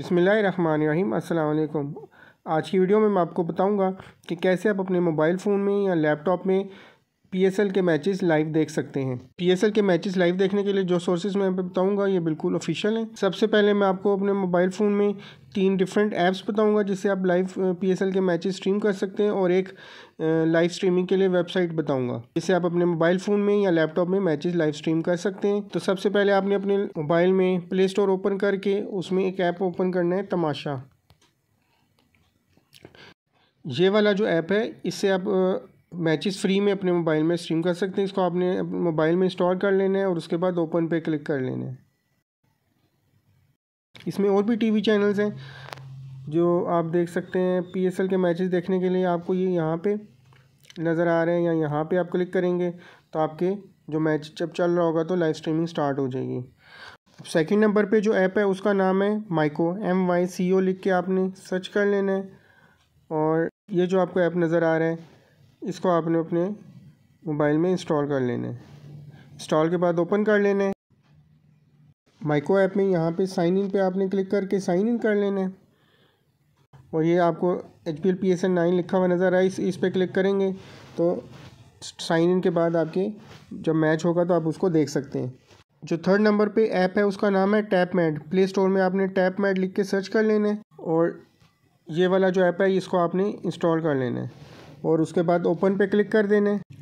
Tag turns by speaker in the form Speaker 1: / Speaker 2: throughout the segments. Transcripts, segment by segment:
Speaker 1: बिसमीम आज की वीडियो में मैं आपको बताऊंगा कि कैसे आप अपने मोबाइल फ़ोन में या लैपटॉप में पीएसएल के मैचेस लाइव देख सकते हैं पीएसएल के मैचेस लाइव देखने के लिए जो सोर्सेज मैं बताऊंगा ये बिल्कुल ऑफिशियल हैं सबसे पहले मैं आपको अपने मोबाइल फ़ोन में तीन डिफरेंट ऐप्स बताऊंगा जिससे आप लाइव पीएसएल के मैचेस स्ट्रीम कर सकते हैं और एक लाइव स्ट्रीमिंग के लिए वेबसाइट बताऊंगा जिससे आप अपने मोबाइल फ़ोन में या लैपटॉप में मैचेस लाइव स्ट्रीम कर सकते हैं तो सबसे पहले आपने अपने मोबाइल में प्ले स्टोर ओपन करके उसमें एक ऐप ओपन करना है तमाशा ये वाला जो ऐप है इससे आप मैचेस फ्री में अपने मोबाइल में स्ट्रीम कर सकते हैं इसको आपने मोबाइल में इंस्टॉल कर लेना है और उसके बाद ओपन पे क्लिक कर लेना है इसमें और भी टीवी चैनल्स हैं जो आप देख सकते हैं पीएसएल के मैचेस देखने के लिए आपको ये यहाँ पे नज़र आ रहे हैं या यहाँ पे आप क्लिक करेंगे तो आपके जो मैच जब चल रहा होगा तो लाइव स्ट्रीमिंग स्टार्ट हो जाएगी सेकेंड नंबर पर जो ऐप है उसका नाम है Myco M Y C O लिख के आपने सर्च कर लेना है और ये जो आपको ऐप नज़र आ रहा है इसको आपने अपने मोबाइल में इंस्टॉल कर लेना है इंस्टॉल के बाद ओपन कर लेना है माइक्रो ऐप में यहाँ पे साइन इन पे आपने क्लिक करके साइन इन कर लेना है और ये आपको H P L P S N nine लिखा हुआ नज़र आए इस इस पर क्लिक करेंगे तो साइन इन के बाद आपके जब मैच होगा तो आप उसको देख सकते हैं जो थर्ड नंबर पे ऐप है उसका नाम है टैप मैड प्ले स्टोर में आपने टैप मैड लिख के सर्च कर लेना है और ये वाला जो ऐप है इसको आपने इंस्टॉल कर लेना है और उसके बाद ओपन पे क्लिक कर देना है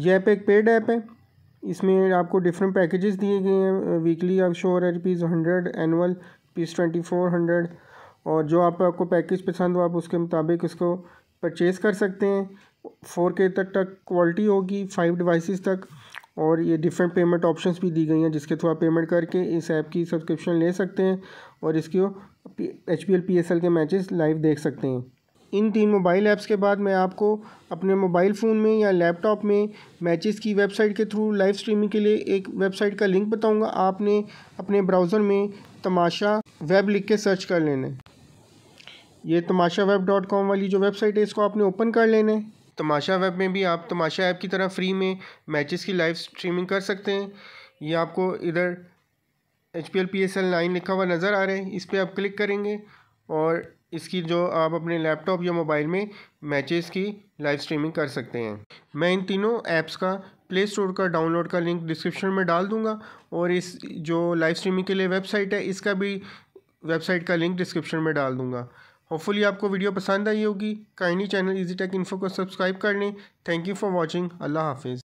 Speaker 1: यह ऐप एक पेड ऐप है इसमें आपको डिफरेंट पैकेजेस दिए गए हैं वीकली आप श्योर है rupees hundred annual piece twenty four hundred और जो आप आपको पैकेज पसंद हो आप उसके मुताबिक उसको परचेज़ कर सकते हैं फोर के तक तक क्वालिटी होगी फाइव डिवाइसेस तक और ये डिफरेंट पेमेंट ऑप्शंस भी दी गई हैं जिसके थ्रू आप पेमेंट करके इस ऐप की सब्सक्रिप्शन ले सकते हैं और इसकी H P L P S L के मैचेस लाइव देख सकते हैं इन तीन मोबाइल ऐप्स के बाद मैं आपको अपने मोबाइल फ़ोन में या लैपटॉप में मैचेस की वेबसाइट के थ्रू लाइव स्ट्रीमिंग के लिए एक वेबसाइट का लिंक बताऊंगा आपने अपने ब्राउज़र में तमाशा वेब लिख के सर्च कर लेना है ये तमाशा वेब डॉट कॉम वाली जो वेबसाइट है इसको आपने ओपन कर लेना है तमाशा वेब में भी आप तमाशा ऐप की तरह फ्री में मैचेस की लाइव स्ट्रीमिंग कर सकते हैं ये आपको इधर H P L P S L nine लिखा हुआ नज़र आ रहा है इस पर आप क्लिक करेंगे और इसकी जो आप अपने लैपटॉप या मोबाइल में मैचेस की लाइव स्ट्रीमिंग कर सकते हैं मैं इन तीनों ऐप्स का प्ले स्टोर का डाउनलोड का लिंक डिस्क्रिप्शन में डाल दूंगा और इस जो लाइव स्ट्रीमिंग के लिए वेबसाइट है इसका भी वेबसाइट का लिंक डिस्क्रिप्शन में डाल दूंगा होपफुली आपको वीडियो पसंद आई होगी kindly channel easy tech info को सब्सक्राइब कर लें थैंक यू फॉर वॉचिंग अल्लाह हाफिज़